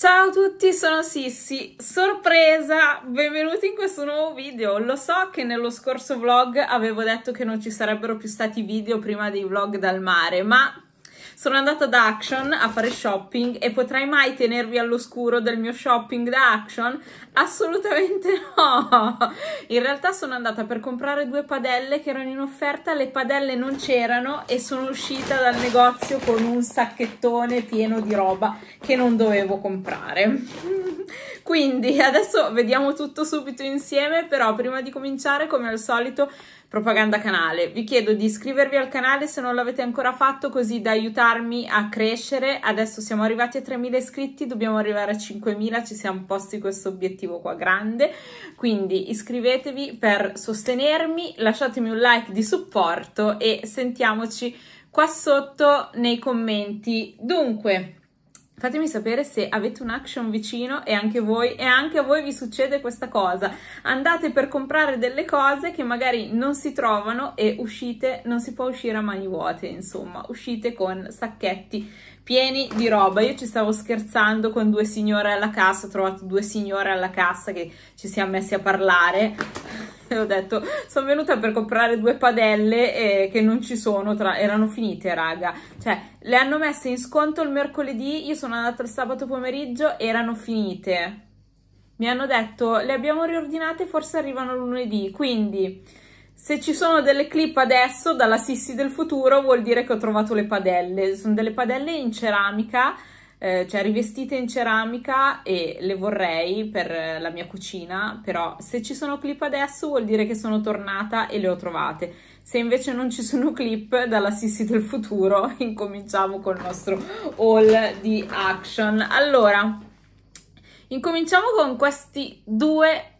Ciao a tutti, sono Sissi. Sorpresa, benvenuti in questo nuovo video. Lo so che nello scorso vlog avevo detto che non ci sarebbero più stati video prima dei vlog dal mare, ma sono andata da Action a fare shopping e potrai mai tenervi all'oscuro del mio shopping da Action? Assolutamente no! In realtà sono andata per comprare due padelle che erano in offerta, le padelle non c'erano e sono uscita dal negozio con un sacchettone pieno di roba che non dovevo comprare. Quindi adesso vediamo tutto subito insieme, però prima di cominciare come al solito propaganda canale. Vi chiedo di iscrivervi al canale se non l'avete ancora fatto così da aiutarmi a crescere. Adesso siamo arrivati a 3.000 iscritti, dobbiamo arrivare a 5.000, ci siamo posti questo obiettivo qua grande. Quindi iscrivetevi per sostenermi, lasciatemi un like di supporto e sentiamoci qua sotto nei commenti. Dunque, Fatemi sapere se avete un action vicino e anche voi e anche a voi vi succede questa cosa. Andate per comprare delle cose che magari non si trovano e uscite, non si può uscire a mani vuote, insomma, uscite con sacchetti pieni di roba. Io ci stavo scherzando con due signore alla cassa, ho trovato due signore alla cassa che ci siamo messi a parlare ho detto sono venuta per comprare due padelle eh, che non ci sono tra... erano finite raga cioè le hanno messe in sconto il mercoledì io sono andata il sabato pomeriggio erano finite mi hanno detto le abbiamo riordinate forse arrivano lunedì quindi se ci sono delle clip adesso dalla Sissi del futuro vuol dire che ho trovato le padelle sono delle padelle in ceramica eh, cioè rivestite in ceramica e le vorrei per la mia cucina, però se ci sono clip adesso vuol dire che sono tornata e le ho trovate. Se invece non ci sono clip, dalla Sissi del futuro incominciamo col nostro haul di action. Allora, incominciamo con questi due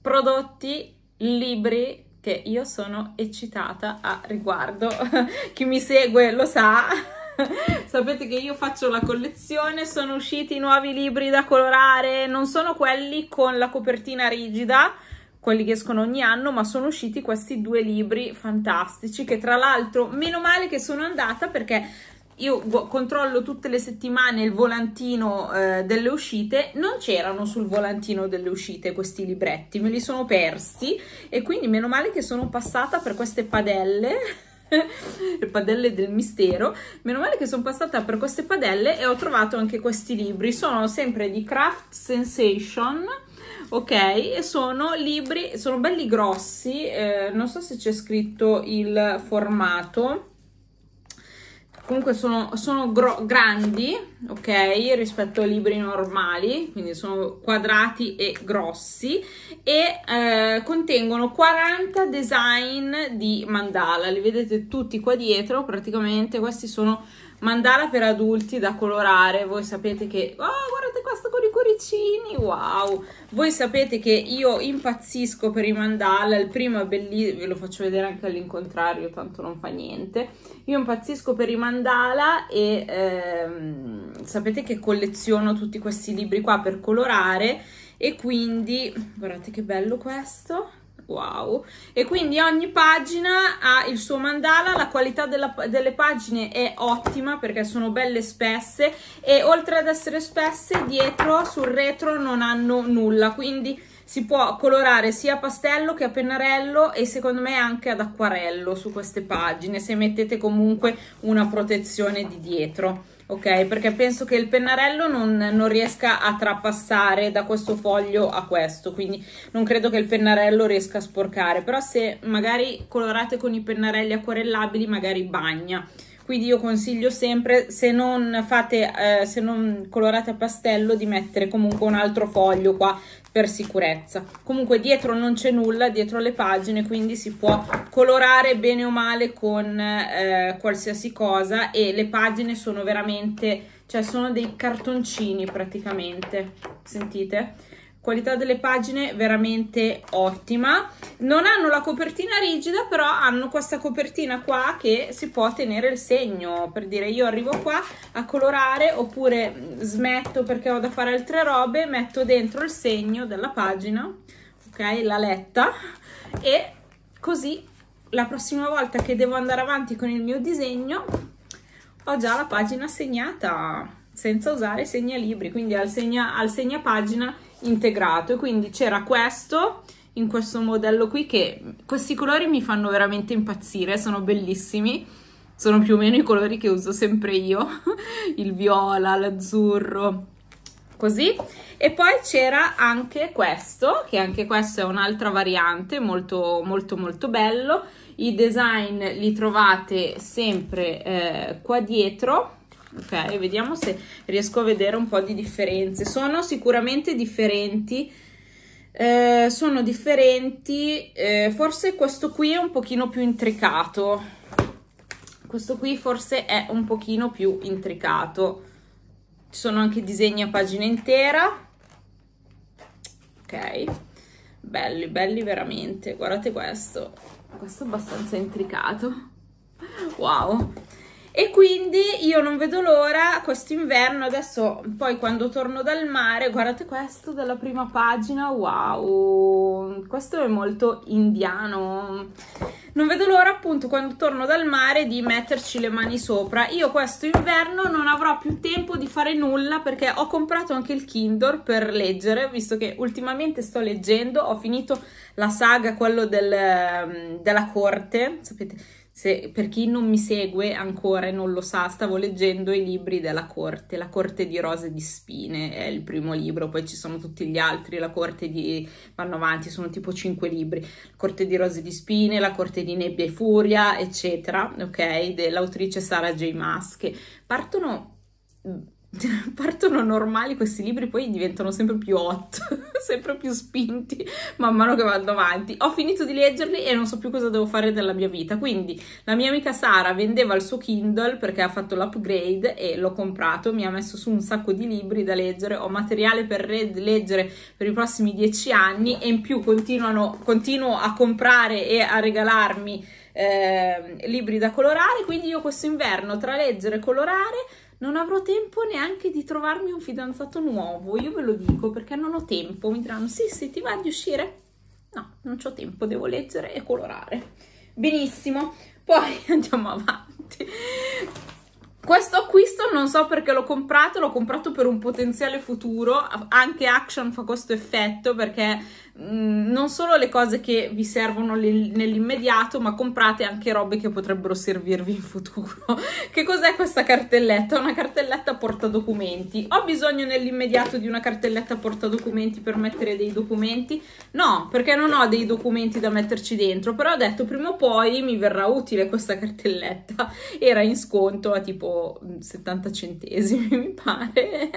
prodotti, libri che io sono eccitata a riguardo. Chi mi segue lo sa. Sapete che io faccio la collezione, sono usciti nuovi libri da colorare, non sono quelli con la copertina rigida, quelli che escono ogni anno, ma sono usciti questi due libri fantastici che tra l'altro, meno male che sono andata perché io controllo tutte le settimane il volantino eh, delle uscite, non c'erano sul volantino delle uscite questi libretti, me li sono persi e quindi meno male che sono passata per queste padelle le padelle del mistero. Meno male che sono passata per queste padelle e ho trovato anche questi libri. Sono sempre di Craft Sensation ok e sono libri sono belli grossi eh, non so se c'è scritto il formato comunque sono, sono grandi, ok, rispetto ai libri normali, quindi sono quadrati e grossi e eh, contengono 40 design di mandala, li vedete tutti qua dietro, praticamente questi sono Mandala per adulti da colorare, voi sapete che... Oh, guardate questo con i cuoricini, wow! Voi sapete che io impazzisco per i mandala, il primo è bellissimo, ve lo faccio vedere anche all'incontrario, tanto non fa niente. Io impazzisco per i mandala e ehm, sapete che colleziono tutti questi libri qua per colorare e quindi... Guardate che bello questo, wow e quindi ogni pagina ha il suo mandala la qualità della, delle pagine è ottima perché sono belle spesse e oltre ad essere spesse dietro sul retro non hanno nulla quindi si può colorare sia a pastello che a pennarello e secondo me anche ad acquarello su queste pagine se mettete comunque una protezione di dietro ok? Perché penso che il pennarello non, non, riesca a trapassare da questo foglio a questo, quindi non credo che il pennarello riesca a sporcare, però se magari colorate con i pennarelli acquarellabili magari bagna quindi io consiglio sempre se non fate eh, se non colorate a pastello di mettere comunque un altro foglio qua per sicurezza comunque dietro non c'è nulla dietro le pagine quindi si può colorare bene o male con eh, qualsiasi cosa e le pagine sono veramente cioè sono dei cartoncini praticamente sentite qualità delle pagine veramente ottima non hanno la copertina rigida però hanno questa copertina qua che si può tenere il segno per dire io arrivo qua a colorare oppure smetto perché ho da fare altre robe metto dentro il segno della pagina ok la letta e così la prossima volta che devo andare avanti con il mio disegno ho già la pagina segnata senza usare segnalibri quindi al, segna, al segnapagina integrato e quindi c'era questo in questo modello qui che questi colori mi fanno veramente impazzire, sono bellissimi sono più o meno i colori che uso sempre io il viola, l'azzurro così e poi c'era anche questo che anche questo è un'altra variante molto molto molto bello i design li trovate sempre eh, qua dietro ok vediamo se riesco a vedere un po' di differenze sono sicuramente differenti eh, sono differenti eh, forse questo qui è un pochino più intricato questo qui forse è un pochino più intricato ci sono anche disegni a pagina intera ok belli belli veramente guardate questo questo è abbastanza intricato wow e quindi io non vedo l'ora questo inverno adesso poi quando torno dal mare guardate questo della prima pagina wow questo è molto indiano non vedo l'ora appunto quando torno dal mare di metterci le mani sopra io questo inverno non avrò più tempo di fare nulla perché ho comprato anche il Kindle per leggere visto che ultimamente sto leggendo ho finito la saga quello del, ehm, della corte sapete se, per chi non mi segue ancora e non lo sa, stavo leggendo i libri della corte, La corte di rose di spine è il primo libro, poi ci sono tutti gli altri, la corte di... vanno avanti, sono tipo cinque libri, La corte di rose di spine, La corte di nebbia e furia, eccetera, ok, dell'autrice Sara J. che Partono partono normali questi libri, poi diventano sempre più hot, sempre più spinti man mano che vado avanti. Ho finito di leggerli e non so più cosa devo fare della mia vita. Quindi la mia amica Sara vendeva il suo Kindle perché ha fatto l'upgrade e l'ho comprato, mi ha messo su un sacco di libri da leggere, ho materiale per leggere per i prossimi dieci anni e in più continuo a comprare e a regalarmi eh, libri da colorare. Quindi io questo inverno tra leggere e colorare non avrò tempo neanche di trovarmi un fidanzato nuovo, io ve lo dico perché non ho tempo, mi diranno sì sì ti va di uscire? No, non ho tempo, devo leggere e colorare. Benissimo, poi andiamo avanti. Questo acquisto non so perché l'ho comprato, l'ho comprato per un potenziale futuro, anche Action fa questo effetto perché Mm, non solo le cose che vi servono nell'immediato, ma comprate anche robe che potrebbero servirvi in futuro. che cos'è questa cartelletta? Una cartelletta portadocumenti. Ho bisogno nell'immediato di una cartelletta portadocumenti per mettere dei documenti? No, perché non ho dei documenti da metterci dentro, però ho detto prima o poi mi verrà utile questa cartelletta. Era in sconto a tipo 70 mm, centesimi, mi pare,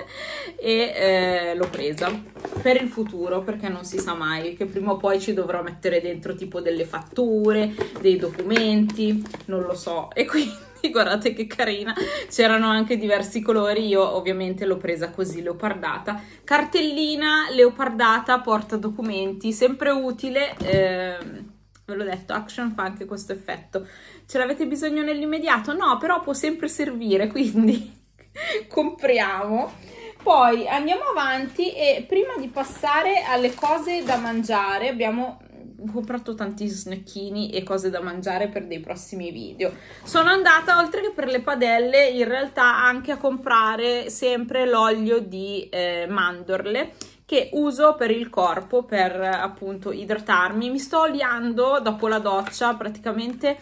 e eh, l'ho presa per il futuro perché non si sa mai mai, che prima o poi ci dovrò mettere dentro tipo delle fatture, dei documenti, non lo so. E quindi guardate che carina, c'erano anche diversi colori, io ovviamente l'ho presa così, leopardata. Cartellina leopardata, porta documenti, sempre utile, eh, ve l'ho detto, Action fa anche questo effetto. Ce l'avete bisogno nell'immediato? No, però può sempre servire, quindi compriamo poi andiamo avanti e prima di passare alle cose da mangiare, abbiamo comprato tanti snacchini e cose da mangiare per dei prossimi video. Sono andata oltre che per le padelle, in realtà anche a comprare sempre l'olio di eh, mandorle che uso per il corpo per appunto idratarmi. Mi sto oliando dopo la doccia praticamente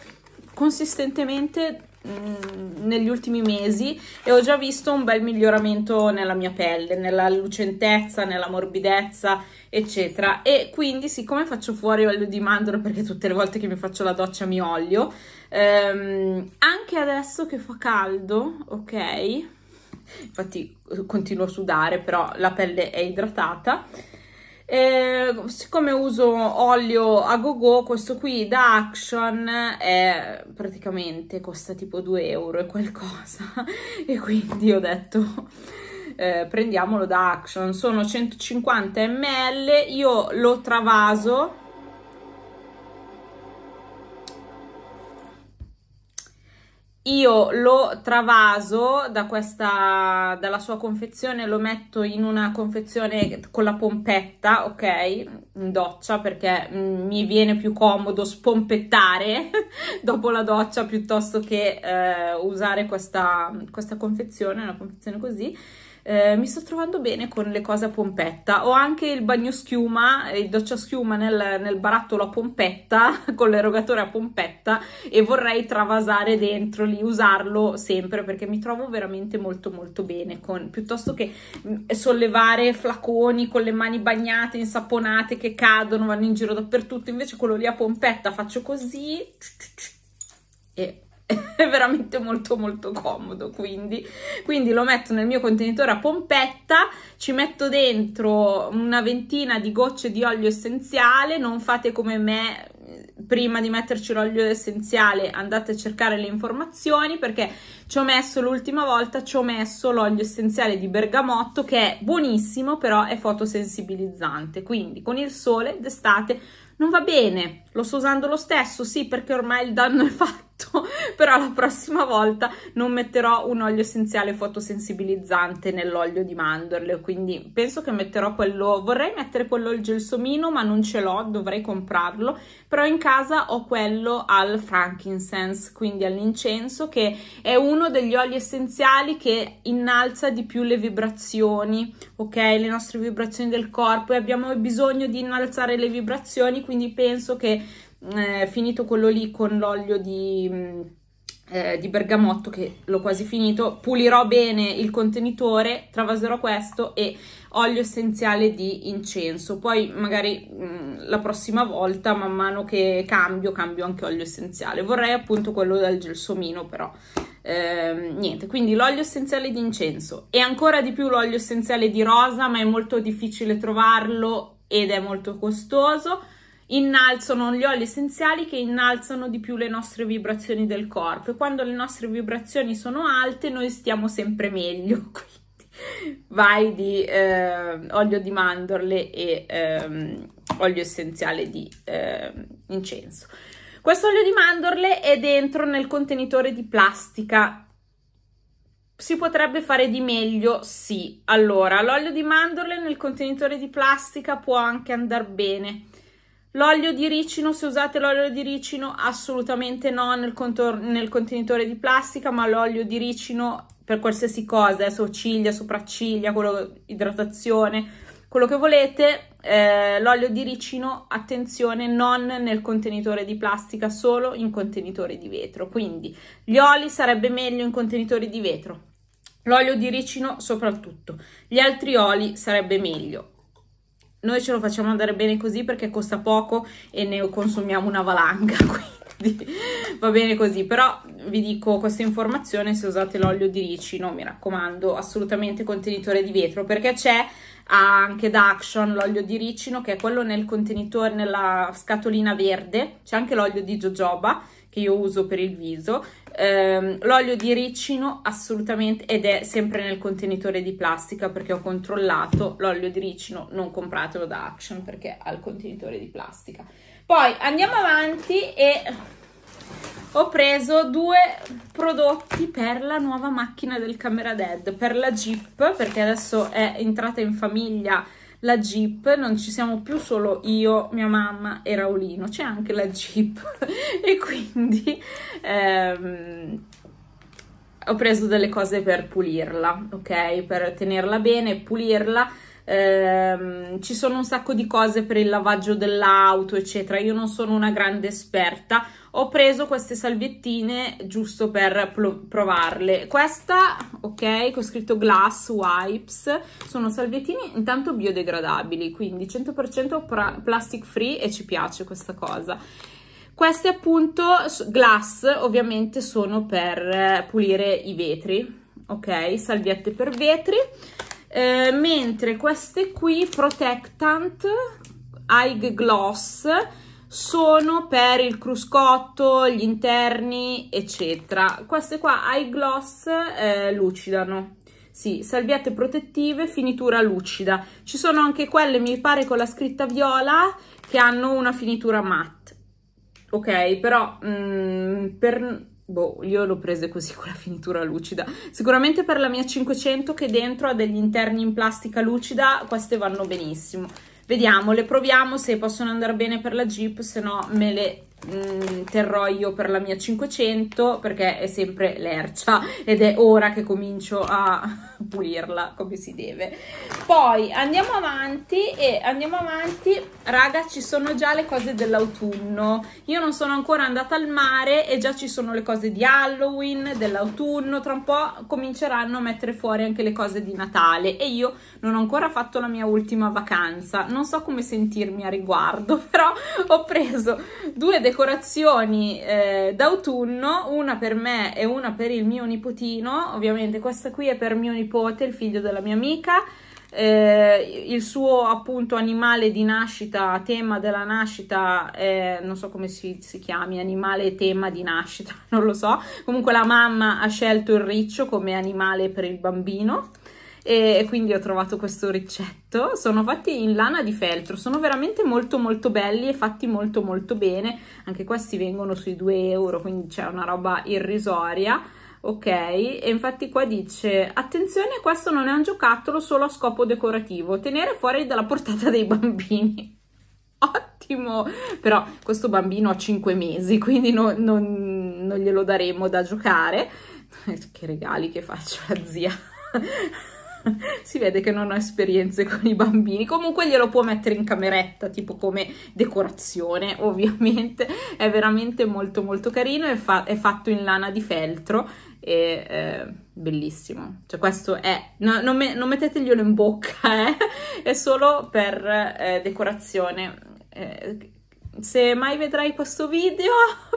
consistentemente Mm, negli ultimi mesi e ho già visto un bel miglioramento nella mia pelle, nella lucentezza, nella morbidezza, eccetera. E quindi, siccome faccio fuori olio di mandorla perché tutte le volte che mi faccio la doccia mi olio, ehm, anche adesso che fa caldo, ok? Infatti eh, continuo a sudare, però la pelle è idratata eh, siccome uso olio a go go, questo qui da Action è praticamente costa tipo 2 euro e qualcosa e quindi ho detto eh, prendiamolo da Action. Sono 150 ml, io lo travaso io lo travaso da questa, dalla sua confezione, lo metto in una confezione con la pompetta, ok? In doccia perché mm, mi viene più comodo spompettare dopo la doccia piuttosto che eh, usare questa, questa confezione, una confezione così eh, mi sto trovando bene con le cose a pompetta. Ho anche il bagno schiuma, eh, il doccia schiuma nel, nel barattolo a pompetta, con l'erogatore a pompetta e vorrei travasare dentro lì, usarlo sempre perché mi trovo veramente molto molto bene con, piuttosto che mm, sollevare flaconi con le mani bagnate, insaponate che cadono, vanno in giro dappertutto, invece quello lì a pompetta faccio così e è veramente molto molto comodo quindi. quindi lo metto nel mio contenitore a pompetta ci metto dentro una ventina di gocce di olio essenziale non fate come me prima di metterci l'olio essenziale andate a cercare le informazioni perché ci ho messo l'ultima volta ci ho messo l'olio essenziale di bergamotto che è buonissimo però è fotosensibilizzante quindi con il sole d'estate non va bene lo sto usando lo stesso sì perché ormai il danno è fatto fatto, però la prossima volta non metterò un olio essenziale fotosensibilizzante nell'olio di mandorle, quindi penso che metterò quello, vorrei mettere quello al gelsomino ma non ce l'ho, dovrei comprarlo, però in casa ho quello al frankincense, quindi all'incenso che è uno degli oli essenziali che innalza di più le vibrazioni, ok? Le nostre vibrazioni del corpo e abbiamo bisogno di innalzare le vibrazioni, quindi penso che eh, finito quello lì con l'olio di, mm, eh, di bergamotto che l'ho quasi finito, pulirò bene il contenitore, travaserò questo e olio essenziale di incenso. Poi magari mh, mm, la prossima volta, man mano che cambio, cambio anche olio essenziale. Vorrei appunto quello del gelsomino, però eh, niente. Quindi l'olio essenziale di incenso e ancora di più l'olio essenziale di rosa, ma è molto difficile trovarlo ed è molto costoso innalzano gli oli essenziali che innalzano di più le nostre vibrazioni del corpo e quando le nostre vibrazioni sono alte noi stiamo sempre meglio quindi vai di eh, olio di mandorle e ehm, olio essenziale di eh, incenso questo olio di mandorle è dentro nel contenitore di plastica si potrebbe fare di meglio? Sì. Allora, l'olio di mandorle nel contenitore di plastica può anche andare bene L'olio di ricino, se usate l'olio di ricino, assolutamente no nel, nel contenitore di plastica, ma l'olio di ricino per qualsiasi cosa, eh, ciglia, sopracciglia, quello, idratazione, quello che volete, eh, l'olio di ricino, attenzione, non nel contenitore di plastica, solo in contenitore di vetro. Quindi gli oli sarebbe meglio in contenitori di vetro, l'olio di ricino soprattutto. Gli altri oli sarebbe meglio noi ce lo facciamo andare bene così perché costa poco e ne consumiamo una valanga, quindi va bene così. Però vi dico questa informazione, se usate l'olio di ricino, mi raccomando, assolutamente contenitore di vetro, perché c'è anche da Action l'olio di ricino, che è quello nel contenitore, nella scatolina verde, c'è anche l'olio di jojoba, che io uso per il viso, ehm, l'olio di ricino assolutamente ed è sempre nel contenitore di plastica perché ho controllato l'olio di ricino non compratelo da Action perché ha il contenitore di plastica poi andiamo avanti e ho preso due prodotti per la nuova macchina del camera dead per la Jeep perché adesso è entrata in famiglia la Jeep, non ci siamo più solo io, mia mamma e Raulino, c'è anche la Jeep e quindi ehm, ho preso delle cose per pulirla, ok? Per tenerla bene, pulirla ehm, ci sono un sacco di cose per il lavaggio dell'auto, eccetera. Io non sono una grande esperta. Ho preso queste salviettine giusto per provarle. Questa, ok, con scritto Glass Wipes, sono salviettine intanto biodegradabili, quindi 100% plastic free e ci piace questa cosa. Queste appunto glass ovviamente sono per eh, pulire i vetri, ok? Salviette per vetri. Eh, mentre queste qui Protectant Eye Gloss sono per il cruscotto, gli interni, eccetera. Queste qua Eye Gloss eh, lucidano. Sì, salviette protettive, finitura lucida. Ci sono anche quelle, mi pare, con la scritta viola, che hanno una finitura matte. Ok, però mh, mm, per boh, io l'ho prese così con la finitura lucida. Sicuramente per la mia 500 che dentro ha degli interni in plastica lucida, queste vanno benissimo. Vediamo, le proviamo se possono andare bene per la Jeep, se no me le mh, mm, terrò io per la mia 500 perché è sempre lercia ed è ora che comincio a pulirla come si deve poi andiamo avanti e andiamo avanti raga ci sono già le cose dell'autunno io non sono ancora andata al mare e già ci sono le cose di Halloween dell'autunno tra un po' cominceranno a mettere fuori anche le cose di Natale e io non ho ancora fatto la mia ultima vacanza non so come sentirmi a riguardo però ho preso due dei decorazioni eh, d'autunno, una per me e una per il mio nipotino, ovviamente questa qui è per mio nipote, il figlio della mia amica, eh, il suo appunto animale di nascita, tema della nascita, eh, non so come si, si, chiami, animale tema di nascita, non lo so. Comunque la mamma ha scelto il riccio come animale per il bambino e quindi ho trovato questo ricetto. Sono fatti in lana di feltro, sono veramente molto molto belli e fatti molto molto bene. Anche questi vengono sui 2 euro, quindi c'è una roba irrisoria ok? E infatti qua dice, attenzione, questo non è un giocattolo solo a scopo decorativo, tenere fuori dalla portata dei bambini. Ottimo! Però questo bambino ha 5 mesi, quindi non, non, non glielo daremo da giocare. che regali che faccio la zia! si vede che non ho esperienze con i bambini. Comunque glielo può mettere in cameretta, tipo come decorazione, ovviamente. È veramente molto molto carino, è, fa è fatto in lana di feltro e eh, bellissimo. Cioè questo è... No, non, me non, metteteglielo in bocca, eh? è solo per eh, decorazione eh, se mai vedrai questo video,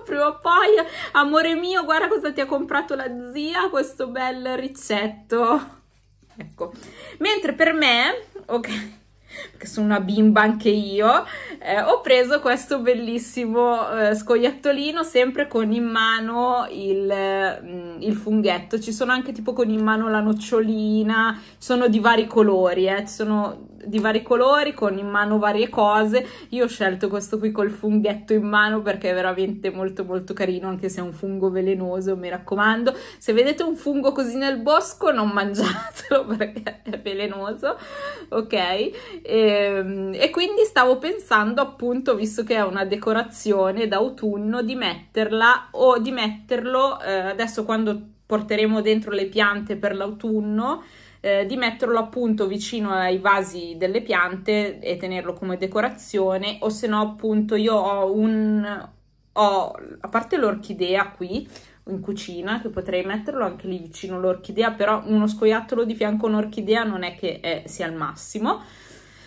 prima o poi, amore mio, guarda cosa ti ha comprato la zia, questo bel ricetto ecco. Mentre per me, ok, perché sono una bimba anche io, eh, ho preso questo bellissimo eh, scoiattolino sempre con in mano il, mm, il, funghetto. Ci sono anche tipo con in mano la nocciolina, ci sono di vari colori, eh, ci sono di vari colori con in mano varie cose. Io ho scelto questo qui col funghetto in mano perché è veramente molto molto carino, anche se è un fungo velenoso, mi raccomando. Se vedete un fungo così nel bosco non mangiatelo perché è velenoso, ok? E, ehm, e quindi stavo pensando appunto, visto che è una decorazione d'autunno, di metterla o di metterlo eh, adesso quando porteremo dentro le piante per l'autunno eh, di metterlo appunto vicino ai vasi delle piante e tenerlo come decorazione o se no appunto io ho un ho a parte l'orchidea qui in cucina che potrei metterlo anche lì vicino l'orchidea però uno scoiattolo di fianco a un'orchidea non è che è, eh, sia il massimo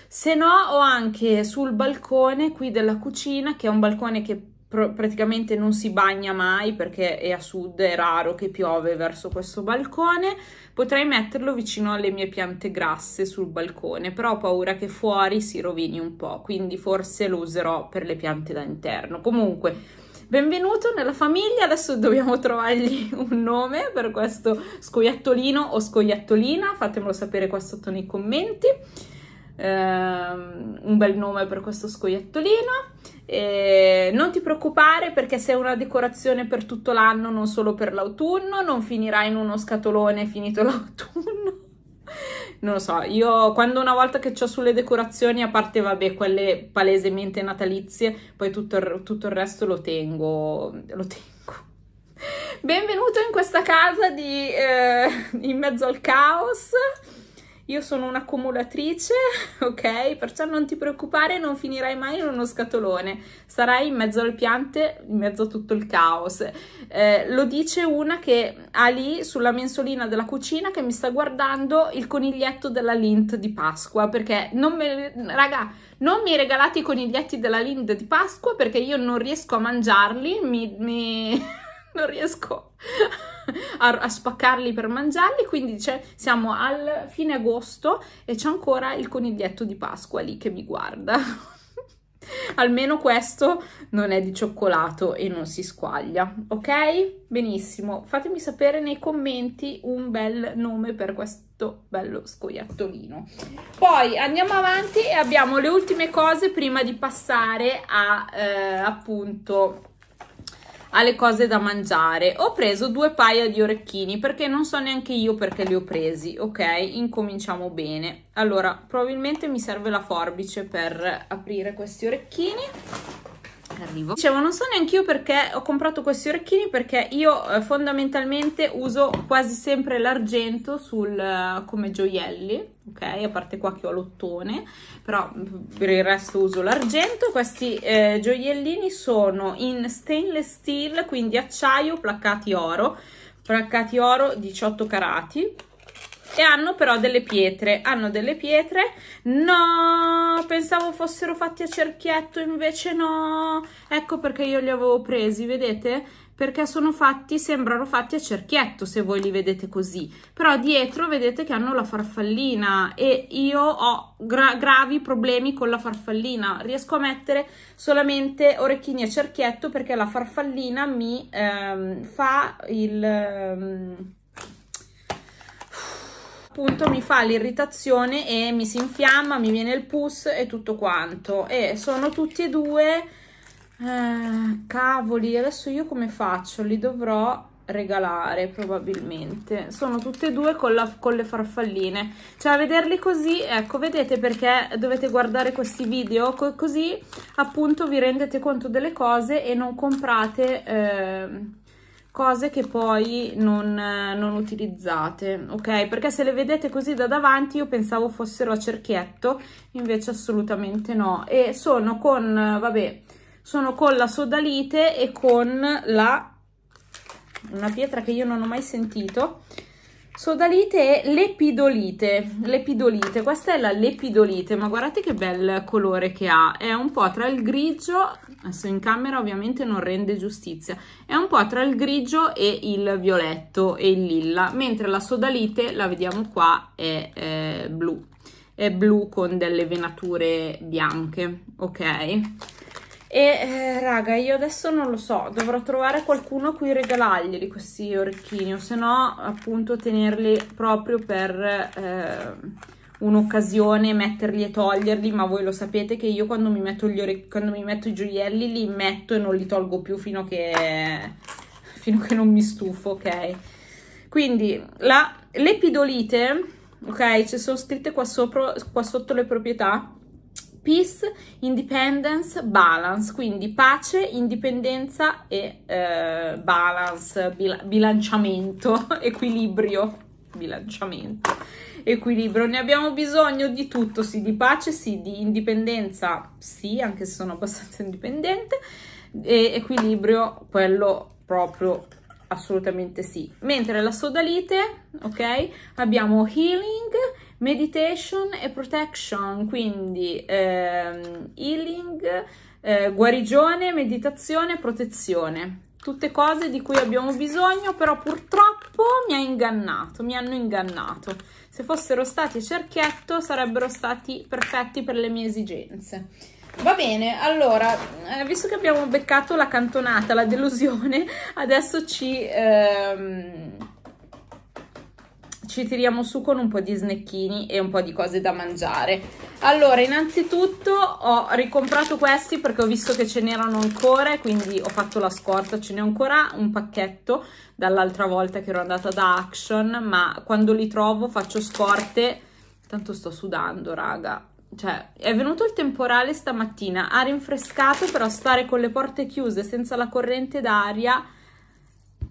se no ho anche sul balcone qui della cucina che è un balcone che pr praticamente non si bagna mai perché è a sud, è raro che piove verso questo balcone. Potrei metterlo vicino alle mie piante grasse sul balcone, però ho paura che fuori si rovini un po', quindi forse lo userò per le piante da interno. Comunque, benvenuto nella famiglia, adesso dobbiamo trovargli un nome per questo scoiattolino o scoiattolina, fatemelo sapere qua sotto nei commenti ehm, un bel nome per questo scoiattolino. E non ti preoccupare perché se è una decorazione per tutto l'anno, non solo per l'autunno, non finirà in uno scatolone finito l'autunno. non lo so, io quando una volta che ho sulle decorazioni, a parte vabbè quelle palesemente natalizie, poi tutto il, tutto il resto lo tengo, lo tengo. Benvenuto in questa casa di eh, in mezzo al caos io sono un'accumulatrice, ok? Perciò non ti preoccupare, non finirai mai in uno scatolone, sarai in mezzo alle piante, in mezzo a tutto il caos. Eh, lo dice una che ha lì sulla mensolina della cucina che mi sta guardando il coniglietto della Lint di Pasqua, perché non me, raga, non mi regalate i coniglietti della Lint di Pasqua perché io non riesco a mangiarli, mi, mi non riesco a, a, spaccarli per mangiarli, quindi siamo al fine agosto e c'è ancora il coniglietto di Pasqua lì che mi guarda. Almeno questo non è di cioccolato e non si squaglia, ok? Benissimo, fatemi sapere nei commenti un bel nome per questo bello scoiattolino. Poi andiamo avanti e abbiamo le ultime cose prima di passare a eh, appunto alle cose da mangiare. Ho preso due paia di orecchini perché non so neanche io perché li ho presi, ok? Incominciamo bene. Allora, probabilmente mi serve la forbice per aprire questi orecchini arrivo. Dicevo, non so neanche io perché ho comprato questi orecchini, perché io eh, fondamentalmente uso quasi sempre l'argento eh, come gioielli, ok? A parte qua che ho l'ottone, però mm, per il resto uso l'argento. Questi eh, gioiellini sono in stainless steel, quindi acciaio, placcati oro, placcati oro 18 carati, e hanno però delle pietre hanno delle pietre no pensavo fossero fatti a cerchietto invece no ecco perché io li avevo presi vedete perché sono fatti sembrano fatti a cerchietto se voi li vedete così però dietro vedete che hanno la farfallina e io ho gra gravi problemi con la farfallina riesco a mettere solamente orecchini a cerchietto perché la farfallina mi ehm, fa il ehm, appunto mi fa l'irritazione e mi si infiamma, mi viene il pus e tutto quanto. E sono tutti e due... Eh, cavoli, adesso io come faccio? Li dovrò regalare probabilmente sono tutte e due con, la, con, le farfalline cioè a vederli così ecco vedete perché dovete guardare questi video così appunto vi rendete conto delle cose e non comprate eh, cose che poi non, eh, non, utilizzate, ok? Perché se le vedete così da davanti io pensavo fossero a cerchietto, invece assolutamente no. E sono con, vabbè, sono con la sodalite e con la, una pietra che io non ho mai sentito, Sodalite e lepidolite, lepidolite, questa è la lepidolite, ma guardate che bel colore che ha, è un po' tra il grigio, adesso in camera ovviamente non rende giustizia, è un po' tra il grigio e il violetto e il lilla, mentre la sodalite, la vediamo qua, è eh, blu, è blu con delle venature bianche, ok? E eh, raga, io adesso non lo so, dovrò trovare qualcuno a cui regalarglieli questi orecchini, o se no appunto tenerli proprio per eh, un'occasione, metterli e toglierli, ma voi lo sapete che io quando mi, quando mi metto i gioielli li metto e non li tolgo più fino che, fino che non mi stufo, ok? Quindi l'epidolite, ok, ci sono scritte qua, sopra, qua sotto le proprietà, peace, independence, balance, quindi pace, indipendenza e eh, balance, bil- bilanciamento, equilibrio, bilanciamento, equilibrio. Ne abbiamo bisogno di tutto, sì, di pace, sì, di indipendenza, sì, anche se sono abbastanza indipendente, e equilibrio, quello proprio assolutamente sì. Mentre la sodalite, ok, abbiamo healing, Meditation e protection, quindi ehm, healing, eh, guarigione, meditazione, protezione. Tutte cose di cui abbiamo bisogno, però purtroppo mi ha ingannato, mi hanno ingannato. Se fossero stati cerchietto sarebbero stati perfetti per le mie esigenze. Va bene, allora, eh, visto che abbiamo beccato la cantonata, la delusione, adesso ci... Ehm, ci tiriamo su con un po' di snecchini e un po' di cose da mangiare. Allora, innanzitutto ho ricomprato questi perché ho visto che ce n'erano ancora, quindi ho fatto la scorta, ce n'è ancora un pacchetto dall'altra volta che ero andata da Action, ma quando li trovo faccio scorte, tanto sto sudando raga, cioè è venuto il temporale stamattina, ha rinfrescato però stare con le porte chiuse senza la corrente d'aria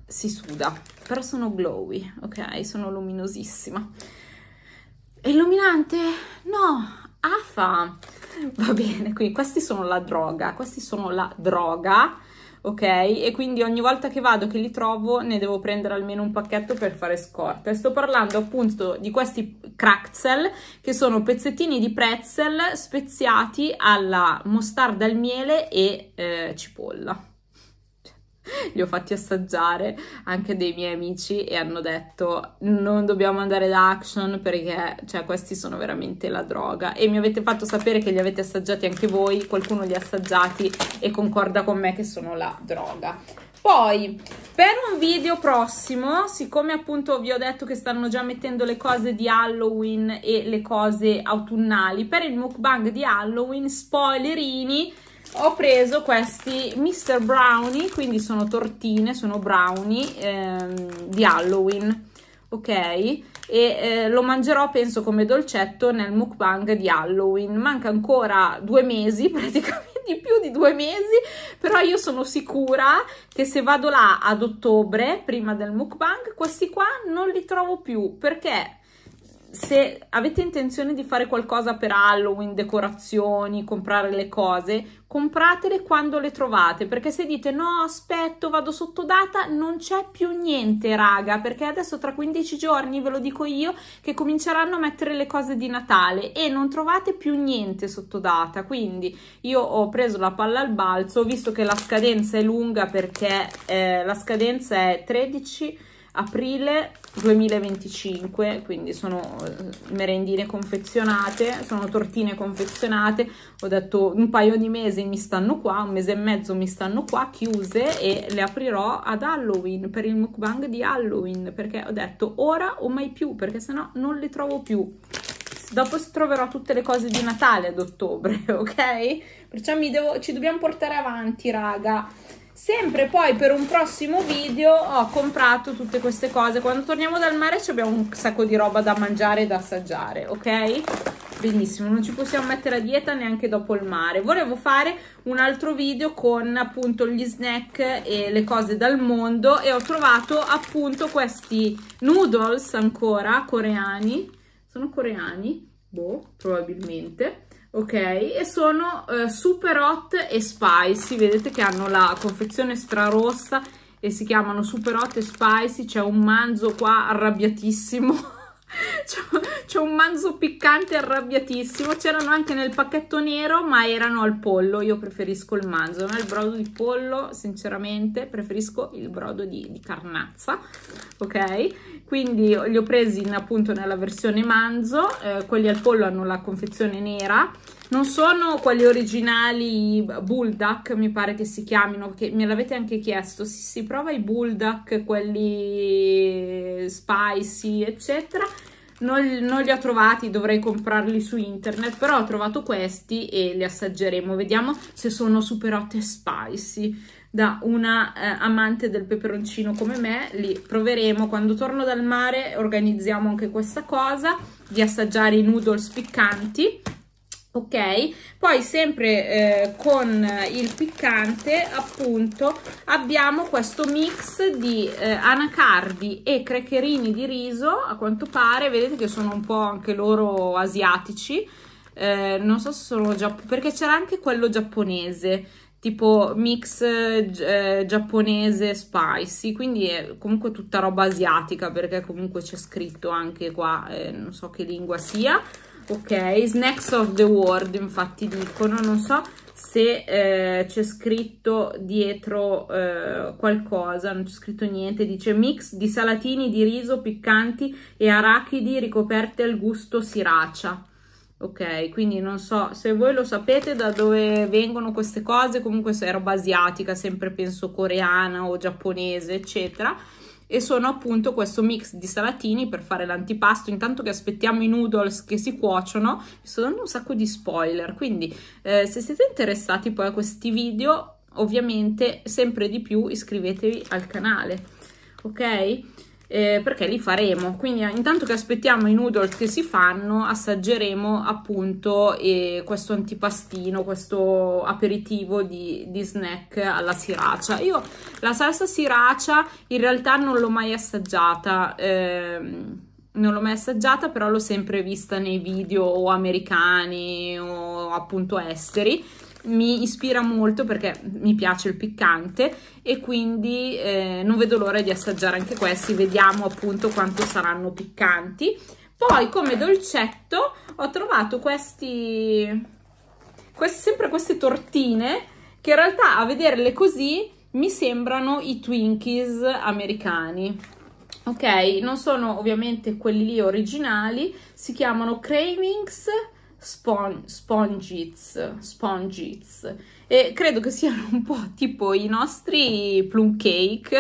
si suda, però sono glowy, ok? Sono luminosissima. E illuminante? No, afa. Ah, Va bene, quindi questi sono la droga, questi sono la droga, ok? E quindi ogni volta che vado, che li trovo, ne devo prendere almeno un pacchetto per fare scorta. sto parlando appunto di questi craxel, che sono pezzettini di pretzel speziati alla mostarda al miele e eh, cipolla li ho fatti assaggiare anche dei miei amici e hanno detto non dobbiamo andare da Action perché cioè, questi sono veramente la droga e mi avete fatto sapere che li avete assaggiati anche voi, qualcuno li ha assaggiati e concorda con me che sono la droga. Poi, per un video prossimo, siccome appunto vi ho detto che stanno già mettendo le cose di Halloween e le cose autunnali, per il mukbang di Halloween, spoilerini, ho preso questi Mr. Brownie, quindi sono tortine, sono brownie ehm, di Halloween, ok? E eh, lo mangerò penso come dolcetto nel mukbang di Halloween. Manca ancora due mesi praticamente più di due mesi, però io sono sicura che se vado là ad ottobre, prima del mukbang, questi qua non li trovo più perché se avete intenzione di fare qualcosa per Halloween, decorazioni, comprare le cose, compratele quando le trovate, perché se dite no, aspetto, vado sottodata, non c'è più niente, raga, perché adesso tra 15 giorni ve lo dico io che cominceranno a mettere le cose di Natale e non trovate più niente sottodata, Quindi io ho preso la palla al balzo, visto che la scadenza è lunga perché eh, la scadenza è 13 aprile 2025 quindi sono eh, merendine confezionate sono tortine confezionate ho detto un paio di mesi mi stanno qua un mese e mezzo mi stanno qua chiuse e le aprirò ad Halloween per il mukbang di Halloween perché ho detto ora o mai più perché sennò non le trovo più dopo si troverò tutte le cose di Natale ad ottobre ok perciò devo, ci dobbiamo portare avanti raga Sempre poi per un prossimo video ho comprato tutte queste cose. Quando torniamo dal mare ci abbiamo un sacco di roba da mangiare e da assaggiare, ok? Benissimo, non ci possiamo mettere a dieta neanche dopo il mare. Volevo fare un altro video con appunto gli snack e le cose dal mondo e ho trovato appunto questi noodles ancora coreani. Sono coreani? Boh, probabilmente ok? E sono eh, super hot e spicy, vedete che hanno la confezione strarossa e si chiamano super hot e spicy, c'è un manzo qua arrabbiatissimo C'è un manzo piccante arrabbiatissimo. C'erano anche nel pacchetto nero, ma erano al pollo. Io preferisco il manzo, non il brodo di pollo, sinceramente. Preferisco il brodo di, di carnazza, ok? Quindi li ho presi in, appunto nella versione manzo. Eh, quelli al pollo hanno la confezione nera non sono quelli originali Bulldog, mi pare che si chiamino, che me l'avete anche chiesto, si, sì, prova i Bulldog, quelli spicy, eccetera. Non, non, li ho trovati, dovrei comprarli su internet, però ho trovato questi e li assaggeremo. Vediamo se sono super hot e spicy. Da una eh, amante del peperoncino come me, li proveremo. Quando torno dal mare organizziamo anche questa cosa di assaggiare i noodles piccanti ok poi sempre eh, con il piccante appunto abbiamo questo mix di eh, anacardi e crecherini di riso a quanto pare vedete che sono un po' anche loro asiatici eh, non so se sono giapponesi perché c'era anche quello giapponese tipo mix eh, giapponese spicy, quindi è comunque tutta roba asiatica perché comunque c'è scritto anche qua, eh, non so che lingua sia ok? Snacks of the World, infatti dicono, non so se eh, c'è scritto dietro eh, qualcosa, non c'è scritto niente, dice mix di salatini di riso piccanti e arachidi ricoperte al gusto siracia. Ok, quindi non so se voi lo sapete da dove vengono queste cose, comunque se è roba asiatica, sempre penso coreana o giapponese, eccetera e sono appunto questo mix di salatini per fare l'antipasto intanto che aspettiamo i noodles che si cuociono mi sto dando un sacco di spoiler quindi eh, se siete interessati poi a questi video ovviamente sempre di più iscrivetevi al canale ok eh, perché li faremo. Quindi eh, intanto che aspettiamo i noodles che si fanno, assaggeremo appunto eh, questo antipastino, questo aperitivo di, di, snack alla siracia. Io la salsa siracia in realtà non l'ho mai assaggiata. Ehm, non l'ho mai assaggiata, però l'ho sempre vista nei video o americani o appunto esteri mi ispira molto perché mi piace il piccante e quindi eh, non vedo l'ora di assaggiare anche questi, vediamo appunto quanto saranno piccanti. Poi come dolcetto ho trovato questi, questi sempre queste tortine che in realtà a vederle così mi sembrano i Twinkies americani. Ok, non sono ovviamente quelli lì originali, si chiamano Cravings spon spongiz, spongiz e credo che siano un po' tipo i nostri plum cake,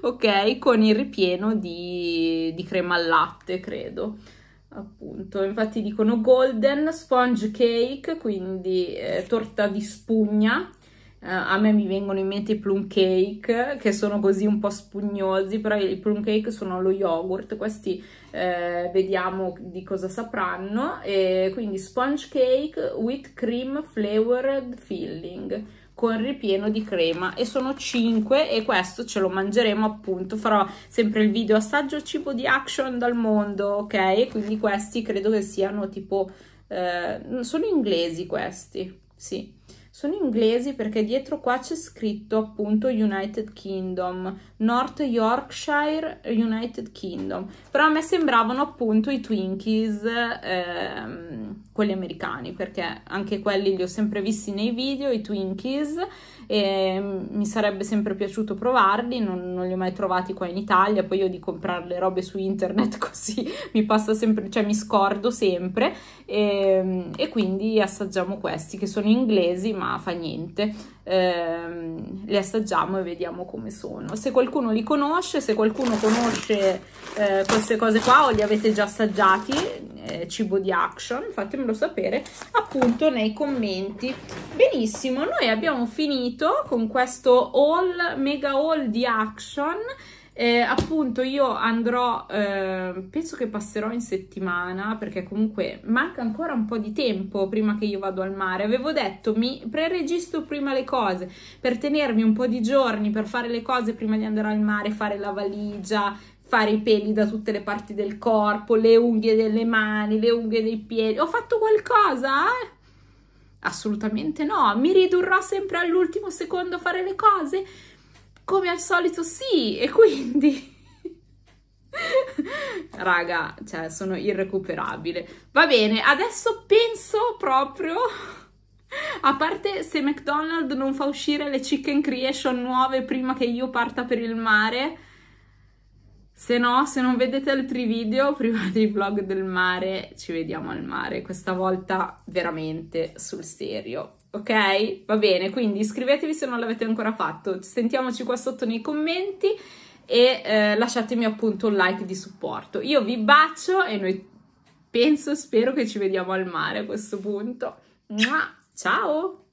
ok, con il ripieno di, di crema al latte, credo. Appunto, infatti dicono golden sponge cake, quindi eh, torta di spugna, Uh, a me mi vengono in mente i plum cake che sono così un po' spugnosi, però i plum cake sono lo yogurt, questi eh, vediamo di cosa sapranno. E quindi sponge cake with cream flavored filling con ripieno di crema e sono 5 e questo ce lo mangeremo appunto farò sempre il video assaggio cibo di action dal mondo ok quindi questi credo che siano tipo eh, sono inglesi questi sì sono inglesi perché dietro qua c'è scritto appunto United Kingdom, North Yorkshire United Kingdom, però a me sembravano appunto i Twinkies, ehm, quelli americani, perché anche quelli li ho sempre visti nei video, i Twinkies, e mi sarebbe sempre piaciuto provarli, non, non, li ho mai trovati qua in Italia, poi io di comprare le robe su internet così mi passa sempre, cioè mi scordo sempre, e, ehm, e quindi assaggiamo questi che sono inglesi ma fa niente, eh, le assaggiamo e vediamo come sono. Se qualcuno li conosce, se qualcuno conosce eh, queste cose qua o li avete già assaggiati, eh, cibo di action, fatemelo sapere appunto nei commenti. Benissimo, noi abbiamo finito con questo haul, mega haul di action eh, appunto io andrò, eh, penso che passerò in settimana perché comunque manca ancora un po' di tempo prima che io vado al mare. Avevo detto mi preregisto prima le cose per tenermi un po' di giorni per fare le cose prima di andare al mare, fare la valigia, fare i peli da tutte le parti del corpo, le unghie delle mani, le unghie dei piedi. Ho fatto qualcosa? Eh? Assolutamente no, mi ridurrò sempre all'ultimo secondo a fare le cose? Come al solito sì, e quindi... Raga, cioè, sono irrecuperabile. Va bene, adesso penso proprio... A parte se McDonald's non fa uscire le chicken creation nuove prima che io parta per il mare, se no, se non vedete altri video prima dei vlog del mare, ci vediamo al mare. Questa volta veramente sul serio ok? Va bene, quindi iscrivetevi se non l'avete ancora fatto, sentiamoci qua sotto nei commenti e eh, lasciatemi appunto un like di supporto. Io vi bacio e noi penso, spero che ci vediamo al mare a questo punto. Mua! Ciao!